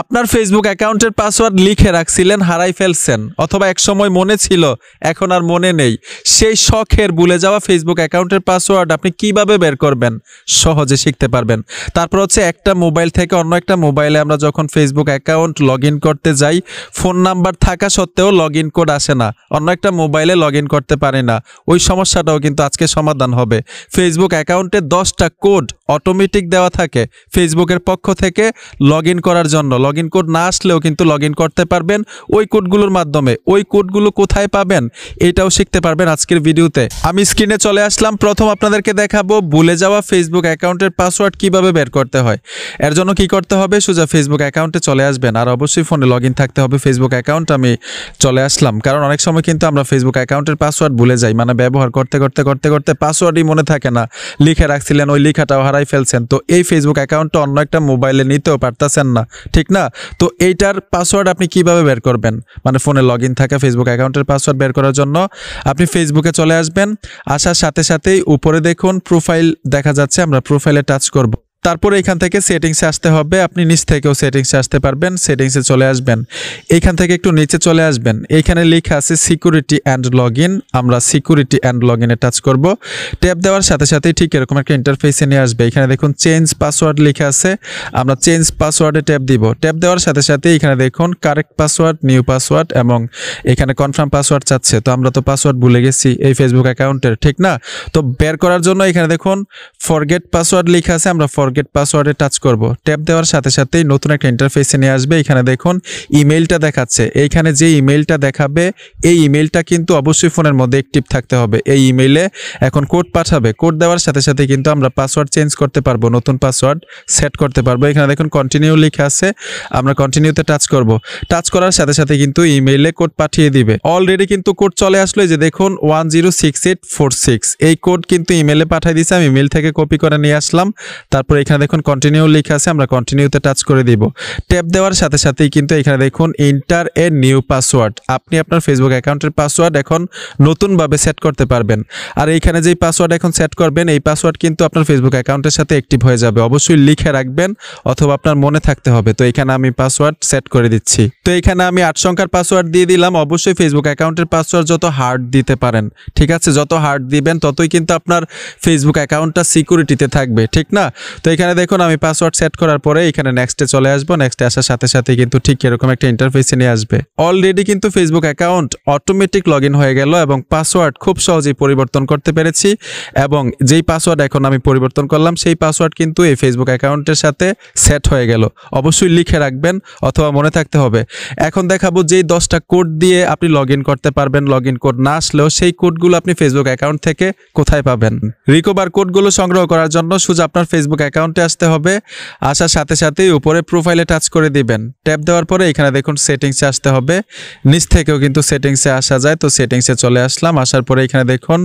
আপনার ফেসবুক অ্যাকাউন্টের পাসওয়ার্ড লিখে রাখছিলেন হারাই ফেলছেন অথবা একসময় মনে ছিল এখন আর মনে নেই সেই শখের ভুলে যাওয়া ফেসবুক অ্যাকাউন্টের পাসওয়ার্ড আপনি কিভাবে বের করবেন সহজে শিখতে পারবেন তারপর হচ্ছে একটা মোবাইল থেকে অন্য একটা মোবাইলে আমরা যখন ফেসবুক অ্যাকাউন্ট লগ করতে যাই ফোন নাম্বার থাকা সত্ত্বেও লগ কোড আসে না অন্য একটা মোবাইলে লগ করতে পারে না ওই সমস্যাটাও কিন্তু আজকে সমাধান হবে ফেসবুক অ্যাকাউন্টে দশটা কোড অটোমেটিক দেওয়া থাকে ফেসবুকের পক্ষ থেকে লগ করার জন্য লগ ইন কোড না আসলেও কিন্তু লগ ইন করতে পারবেন ওই কোডগুলোর মাধ্যমে ওই কোডগুলো কোথায় পাবেন এটাও শিখতে পারবেন আজকের ভিডিওতে আমি স্ক্রিনে চলে আসলাম প্রথম আপনাদেরকে দেখাবো ভুলে যাওয়া ফেসবুক অ্যাকাউন্টের পাসওয়ার্ড কিভাবে বের করতে হয় এর জন্য কি করতে হবে সোজা ফেসবুক অ্যাকাউন্টে চলে আসবেন আর অবশ্যই ফোনে লগ থাকতে হবে ফেসবুক অ্যাকাউন্ট আমি চলে আসলাম কারণ অনেক সময় কিন্তু আমরা ফেসবুক অ্যাকাউন্টের পাসওয়ার্ড ভুলে যাই মানে ব্যবহার করতে করতে করতে করতে পাসওয়ার্ডই মনে থাকে না লিখে রাখছিলেন ওই লিখাটাও হারাই ফেলছেন তো এই ফেসবুক অ্যাকাউন্টটা অন্য একটা মোবাইলে নিতেও পারতাছেন না ঠিক না তো এইটার পাসওয়ার্ড আপনি কিভাবে বের করবেন মানে ফোনে লগ ইন থাকা ফেসবুক অ্যাকাউন্টের পাসওয়ার্ড বের করার জন্য আপনি ফেসবুকে চলে আসবেন আসার সাথে সাথেই উপরে দেখুন প্রোফাইল দেখা যাচ্ছে আমরা প্রোফাইলে টাচ করব তারপরে এখান থেকে সেটিংসে আসতে হবে আপনি নিচ থেকেও সেটিংসে আসতে পারবেন সেটিংসে চলে আসবেন এখান থেকে একটু নিচে চলে আসবেন এইখানে লেখা আছে সিকিউরিটি অ্যান্ড লগ আমরা সিকিউরিটি অ্যান্ড লগ ইনে টাচ করব ট্যাপ দেওয়ার সাথে সাথেই ঠিক এরকম একটা ইন্টারফেসে নিয়ে আসবে এখানে দেখুন চেঞ্জ পাসওয়ার্ড লেখা আছে আমরা চেঞ্জ পাসওয়ার্ডে ট্যাপ দিব ট্যাপ দেওয়ার সাথে সাথে এখানে দেখুন কারেক্ট পাসওয়ার্ড নিউ পাসওয়ার্ড এবং এখানে কনফার্ম পাসওয়ার্ড চাচ্ছে তো আমরা তো পাসওয়ার্ড ভুলে গেছি এই ফেসবুক অ্যাকাউন্টের ঠিক না তো বের করার জন্য এখানে দেখুন ফরগেট পাসওয়ার্ড লেখা আছে আমরা ফর ফরগেট পাসওয়ার্ডে টাচ করব ট্যাপ দেওয়ার সাথে সাথেই নতুন একটা ইন্টারফেসে নিয়ে আসবে এখানে দেখুন ইমেলটা দেখাচ্ছে এইখানে যে ইমেলটা দেখাবে এই ইমেলটা কিন্তু অবশ্যই ফোনের মধ্যে অ্যাক্টিভ থাকতে হবে এই ইমেইলে এখন কোড পাঠাবে কোড দেওয়ার সাথে সাথে কিন্তু আমরা পাসওয়ার্ড চেঞ্জ করতে পারবো নতুন পাসওয়ার্ড সেট করতে পারবো এখানে দেখুন কন্টিনিউ লিখে আছে আমরা কন্টিনিউতে টাচ করব টাচ করার সাথে সাথে কিন্তু ইমেইলে কোড পাঠিয়ে দিবে অলরেডি কিন্তু কোড চলে আসলো যে দেখুন ওয়ান এই কোড কিন্তু ইমেলে পাঠিয়ে দিয়েছে আমি ইমেল থেকে কপি করে নিয়ে আসলাম তারপর এখানে দেখুন কন্টিনিউ লেখা আছে আমরা কন্টিনিউতে টাচ করে দিব ট্যাপ দেওয়ার সাথে সাথেই কিন্তু এখানে দেখুন ইন্টার এ নিউ পাসওয়ার্ড আপনি আপনার ফেসবুক অ্যাকাউন্টের পাসওয়ার্ড এখন নতুনভাবে সেট করতে পারবেন আর এইখানে যেই পাসওয়ার্ড এখন সেট করবেন এই পাসওয়ার্ড কিন্তু আপনার ফেসবুক অ্যাকাউন্টের সাথে অ্যাক্টিভ হয়ে যাবে অবশ্যই লিখে রাখবেন অথবা আপনার মনে থাকতে হবে তো এখানে আমি পাসওয়ার্ড সেট করে দিচ্ছি তো এখানে আমি আট সংখ্যার পাসওয়ার্ড দিয়ে দিলাম অবশ্যই ফেসবুক অ্যাকাউন্টের পাসওয়ার্ড যত হার্ড দিতে পারেন ঠিক আছে যত হার্ড দিবেন ততই কিন্তু আপনার ফেসবুক অ্যাকাউন্টটা সিকিউরিটিতে থাকবে ঠিক না তো এখানে দেখুন আমি পাসওয়ার্ড সেট করার পরে এখানে নেক্সটে চলে আসবো নেক্সটে আসার সাথে সাথে কিন্তু ঠিক এরকম একটা ইন্টারফেসে নিয়ে আসবে অলরেডি কিন্তু ফেসবুক অ্যাকাউন্ট অটোমেটিক লগ হয়ে গেল এবং পাসওয়ার্ড খুব সহজেই পরিবর্তন করতে পেরেছি এবং যেই পাসওয়ার্ড এখন আমি পরিবর্তন করলাম সেই পাসওয়ার্ড কিন্তু এই ফেসবুক অ্যাকাউন্টের সাথে সেট হয়ে গেল অবশ্যই লিখে রাখবেন অথবা মনে থাকতে হবে এখন দেখাবো যেই দশটা কোড দিয়ে আপনি লগ করতে পারবেন লগ কোড না আসলেও সেই কোডগুলো আপনি ফেসবুক অ্যাকাউন্ট থেকে কোথায় পাবেন রিকোভার কোডগুলো সংগ্রহ করার জন্য সুযোগ আপনার ফেসবুক অ্যাকাউন্ট অ্যাকাউন্টে আসতে হবে আসার সাথে সাথেই উপরে প্রোফাইলে টাচ করে দিবেন ট্যাপ দেওয়ার পরে এখানে দেখুন সেটিংসে আসতে হবে নিচ থেকেও কিন্তু সেটিংসে আসা যায় তো সেটিংসে চলে আসলাম আসার পরে এখানে দেখুন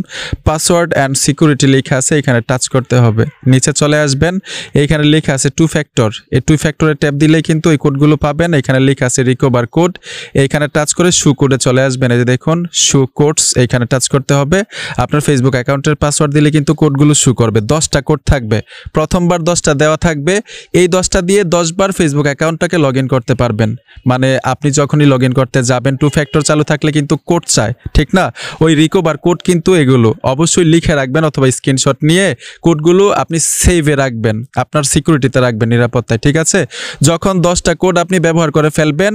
পাসওয়ার্ড অ্যান্ড সিকিউরিটি লেখা আছে এখানে টাচ করতে হবে নিচে চলে আসবেন এইখানে লেখা আছে টু ফ্যাক্টর এই টু ফ্যাক্টরে ট্যাপ দিলেই কিন্তু এই কোডগুলো পাবেন এখানে লেখা আছে রিকভার কোড এইখানে টাচ করে শু কোডে চলে আসবেন এই যে দেখুন শু কোডস এইখানে টাচ করতে হবে আপনার ফেসবুক অ্যাকাউন্টের পাসওয়ার্ড দিলে কিন্তু কোডগুলো শু করবে দশটা কোড থাকবে প্রথমবার নাম্বার দশটা দেওয়া থাকবে এই দশটা দিয়ে দশবার ফেসবুক অ্যাকাউন্টটাকে লগ করতে পারবেন মানে আপনি যখনই লগ করতে যাবেন টু ফ্যাক্টর চালু থাকলে কিন্তু কোড চায় ঠিক না ওই রিকোভার কোড কিন্তু এগুলো অবশ্যই লিখে রাখবেন অথবা স্ক্রিনশট নিয়ে কোডগুলো আপনি সেভে রাখবেন আপনার সিকিউরিটিতে রাখবেন নিরাপত্তায় ঠিক আছে যখন দশটা কোড আপনি ব্যবহার করে ফেলবেন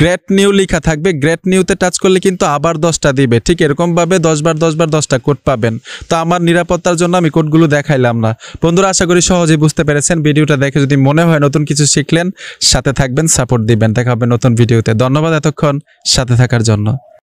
গ্রেট নিউ লিখা থাকবে গ্রেট নিউতে টাচ করলে কিন্তু আবার দশটা দিবে ঠিক এরকমভাবে দশবার দশবার দশটা কোড পাবেন তো আমার নিরাপত্তার জন্য আমি কোডগুলো দেখাইলাম না বন্ধুরা আশা করি সহজে বুঝতে পেরেছেন ভিডিওটা দেখে যদি মনে হয় নতুন কিছু শিখলেন সাথে থাকবেন সাপোর্ট দিবেন দেখা হবে নতুন ভিডিওতে ধন্যবাদ এতক্ষণ সাথে থাকার জন্য